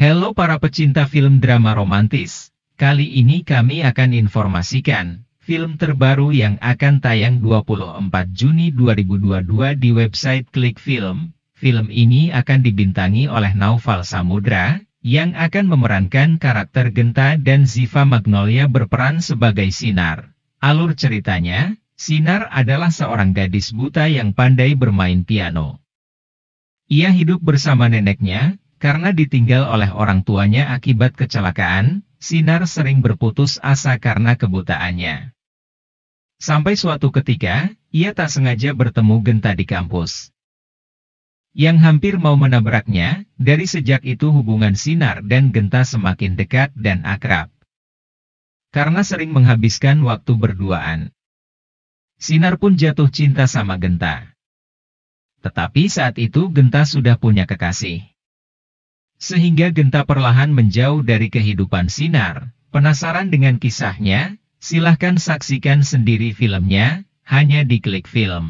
Halo para pecinta film drama romantis. Kali ini kami akan informasikan film terbaru yang akan tayang 24 Juni 2022 di website Klik Film. Film ini akan dibintangi oleh Naufal Samudra, yang akan memerankan karakter Genta dan Ziva Magnolia berperan sebagai Sinar. Alur ceritanya, Sinar adalah seorang gadis buta yang pandai bermain piano. Ia hidup bersama neneknya, karena ditinggal oleh orang tuanya akibat kecelakaan, Sinar sering berputus asa karena kebutaannya. Sampai suatu ketika, ia tak sengaja bertemu Genta di kampus. Yang hampir mau menabraknya, dari sejak itu hubungan Sinar dan Genta semakin dekat dan akrab. Karena sering menghabiskan waktu berduaan. Sinar pun jatuh cinta sama Genta. Tetapi saat itu Genta sudah punya kekasih sehingga genta perlahan menjauh dari kehidupan sinar. Penasaran dengan kisahnya? Silahkan saksikan sendiri filmnya, hanya di klik film.